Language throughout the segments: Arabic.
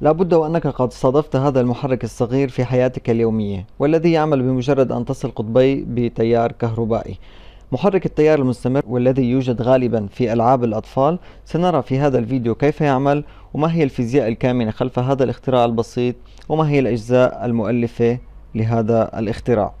لابد وأنك قد صادفت هذا المحرك الصغير في حياتك اليومية والذي يعمل بمجرد أن تصل قطبي بتيار كهربائي محرك التيار المستمر والذي يوجد غالبا في ألعاب الأطفال سنرى في هذا الفيديو كيف يعمل وما هي الفيزياء الكامنة خلف هذا الاختراع البسيط وما هي الأجزاء المؤلفة لهذا الاختراع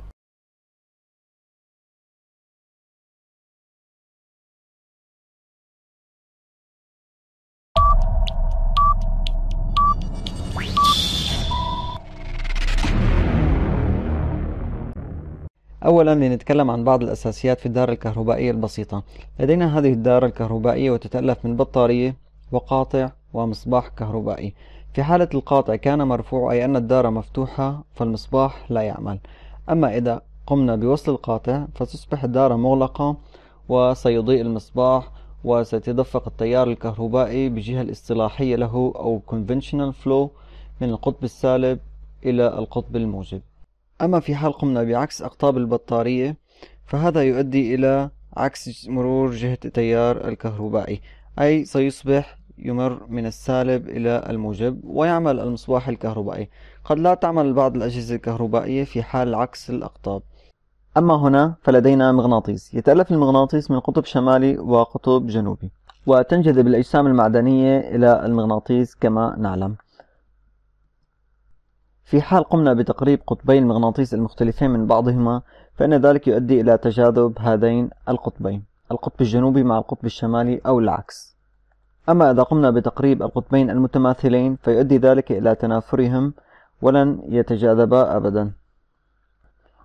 أولا لنتكلم عن بعض الأساسيات في الدار الكهربائية البسيطة لدينا هذه الدار الكهربائية وتتألف من بطارية وقاطع ومصباح كهربائي في حالة القاطع كان مرفوع أي أن الدارة مفتوحة فالمصباح لا يعمل أما إذا قمنا بوصل القاطع فتصبح الدارة مغلقة وسيضيء المصباح وسيتدفق التيار الكهربائي بالجهة الاصطلاحية له أو conventional flow من القطب السالب إلى القطب الموجب أما في حال قمنا بعكس أقطاب البطارية فهذا يؤدي إلى عكس مرور جهة التيار الكهربائي أي سيصبح يمر من السالب إلى الموجب ويعمل المصباح الكهربائي قد لا تعمل بعض الأجهزة الكهربائية في حال عكس الأقطاب أما هنا فلدينا مغناطيس يتألف المغناطيس من قطب شمالي وقطب جنوبي وتنجذب الأجسام المعدنية إلى المغناطيس كما نعلم في حال قمنا بتقريب قطبي المغناطيس المختلفين من بعضهما فإن ذلك يؤدي إلى تجاذب هذين القطبين القطب الجنوبي مع القطب الشمالي أو العكس أما إذا قمنا بتقريب القطبين المتماثلين فيؤدي ذلك إلى تنافرهم ولن يتجاذبا أبدا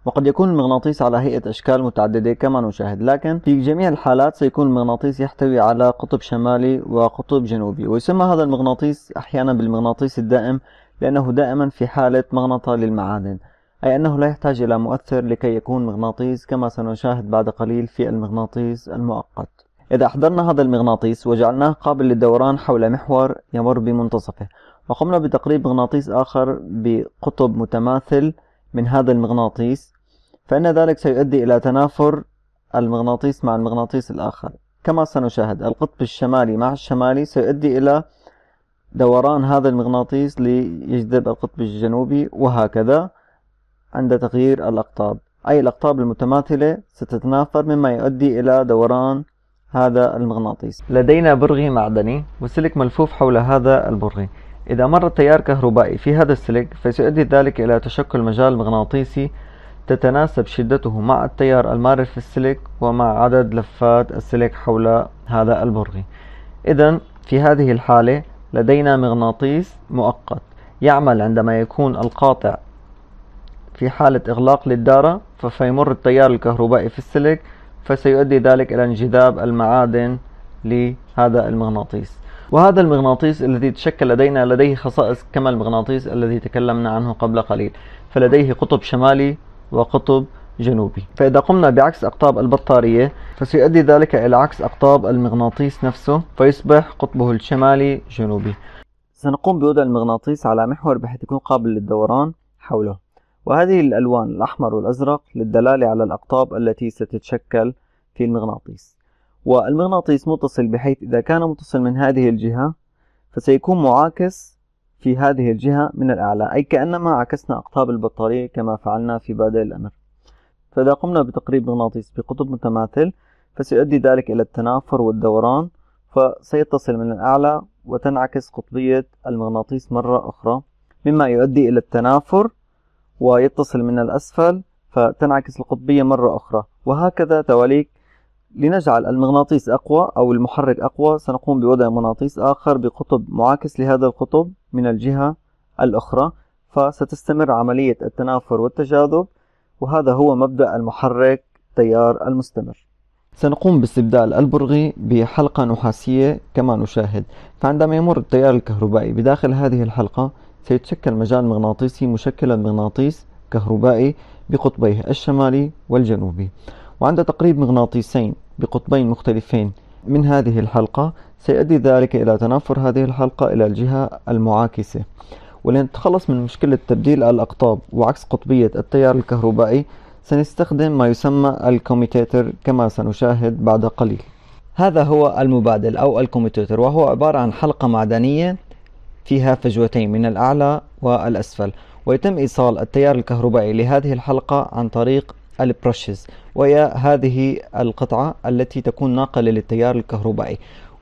وقد يكون المغناطيس على هيئة أشكال متعددة كما نشاهد لكن في جميع الحالات سيكون المغناطيس يحتوي على قطب شمالي وقطب جنوبي ويسمى هذا المغناطيس أحيانا بالمغناطيس الدائم لأنه دائما في حالة مغنطة للمعادن أي أنه لا يحتاج إلى مؤثر لكي يكون مغناطيس كما سنشاهد بعد قليل في المغناطيس المؤقت إذا أحضرنا هذا المغناطيس وجعلناه قابل للدوران حول محور يمر بمنتصفه وقمنا بتقريب مغناطيس آخر بقطب متماثل من هذا المغناطيس فإن ذلك سيؤدي إلى تنافر المغناطيس مع المغناطيس الآخر كما سنشاهد القطب الشمالي مع الشمالي سيؤدي إلى دوران هذا المغناطيس ليجذب القطب الجنوبي وهكذا عند تغيير الأقطاب أي الأقطاب المتماثلة ستتنافر مما يؤدي إلى دوران هذا المغناطيس لدينا برغي معدني وسلك ملفوف حول هذا البرغي إذا مر التيار كهربائي في هذا السلك فسيؤدي ذلك إلى تشكل مجال مغناطيسي تتناسب شدته مع التيار المارد في السلك ومع عدد لفات السلك حول هذا البرغي إذا في هذه الحالة لدينا مغناطيس مؤقت يعمل عندما يكون القاطع في حالة إغلاق للدارة فسيمر التيار الكهربائي في السلك فسيؤدي ذلك إلى انجذاب المعادن لهذا المغناطيس وهذا المغناطيس الذي تشكل لدينا لديه خصائص كما المغناطيس الذي تكلمنا عنه قبل قليل فلديه قطب شمالي وقطب جنوبي فإذا قمنا بعكس أقطاب البطارية فسيؤدي ذلك إلى عكس أقطاب المغناطيس نفسه فيصبح قطبه الشمالي جنوبي سنقوم بوضع المغناطيس على محور بحيث يكون قابل للدوران حوله وهذه الألوان الأحمر والأزرق للدلالة على الأقطاب التي ستتشكل في المغناطيس والمغناطيس متصل بحيث إذا كان متصل من هذه الجهة فسيكون معاكس في هذه الجهة من الأعلى أي كأنما عكسنا أقطاب البطارية كما فعلنا في بادئ الأمر فإذا قمنا بتقريب مغناطيس بقطب متماثل فسيؤدي ذلك إلى التنافر والدوران فسيتصل من الأعلى وتنعكس قطبية المغناطيس مرة أخرى مما يؤدي إلى التنافر ويتصل من الأسفل فتنعكس القطبية مرة أخرى وهكذا تواليك لنجعل المغناطيس أقوى أو المحرك أقوى سنقوم بوضع مغناطيس آخر بقطب معاكس لهذا القطب من الجهة الأخرى فستستمر عملية التنافر والتجاذب وهذا هو مبدأ المحرك تيار المستمر سنقوم باستبدال البرغي بحلقة نحاسية كما نشاهد فعندما يمر التيار الكهربائي بداخل هذه الحلقة سيتشكل مجال مغناطيسي مشكلا مغناطيس كهربائي بقطبيه الشمالي والجنوبي وعند تقريب مغناطيسين بقطبين مختلفين من هذه الحلقة سيؤدي ذلك إلى تنافر هذه الحلقة إلى الجهة المعاكسة ولنتخلص من مشكلة تبديل الأقطاب وعكس قطبية التيار الكهربائي سنستخدم ما يسمى الكوميتاتر كما سنشاهد بعد قليل هذا هو المبادل أو الكوميتاتر وهو عبارة عن حلقة معدنية فيها فجوتين من الأعلى والأسفل ويتم إيصال التيار الكهربائي لهذه الحلقة عن طريق البرشز وهي هذه القطعة التي تكون ناقلة للتيار الكهربائي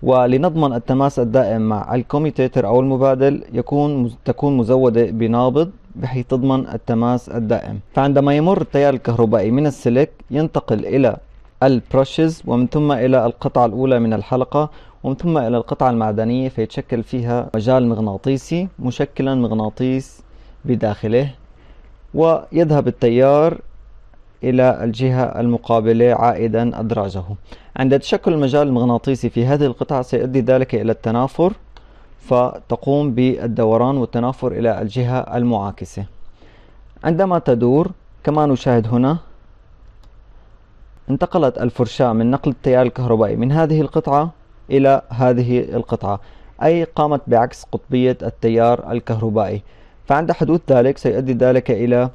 ولنضمن التماس الدائم مع الكوميتيتر أو المبادل يكون تكون مزودة بنابض بحيث تضمن التماس الدائم فعندما يمر التيار الكهربائي من السلك ينتقل إلى البرشز ومن ثم إلى القطعة الأولى من الحلقة ومن ثم إلى القطعة المعدنية فيتشكل فيها مجال مغناطيسي مشكلا مغناطيس بداخله ويذهب التيار إلى الجهة المقابلة عائدا أدراجه عند تشكل المجال المغناطيسي في هذه القطعة سيؤدي ذلك إلى التنافر فتقوم بالدوران والتنافر إلى الجهة المعاكسة عندما تدور كما نشاهد هنا انتقلت الفرشاة من نقل التيار الكهربائي من هذه القطعة إلى هذه القطعة أي قامت بعكس قطبية التيار الكهربائي فعند حدوث ذلك سيؤدي ذلك إلى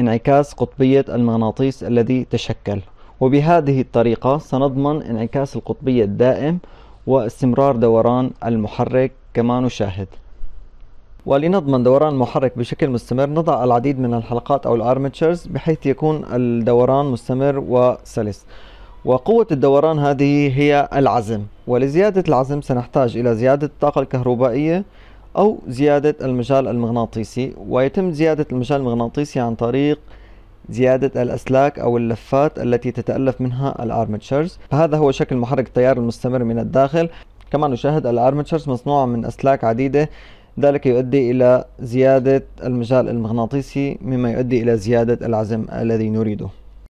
انعكاس قطبية المغناطيس الذي تشكل وبهذه الطريقة سنضمن انعكاس القطبية الدائم واستمرار دوران المحرك كما نشاهد ولنضمن دوران المحرك بشكل مستمر نضع العديد من الحلقات أو الأرمتشرز بحيث يكون الدوران مستمر وسلس وقوة الدوران هذه هي العزم ولزيادة العزم سنحتاج إلى زيادة الطاقة الكهربائية أو زيادة المجال المغناطيسي ويتم زيادة المجال المغناطيسي عن طريق زيادة الأسلاك أو اللفات التي تتألف منها الأرمتشرز فهذا هو شكل محرك التيار المستمر من الداخل كما نشاهد الأرمتشرز مصنوعة من أسلاك عديدة ذلك يؤدي إلى زيادة المجال المغناطيسي مما يؤدي إلى زيادة العزم الذي نريده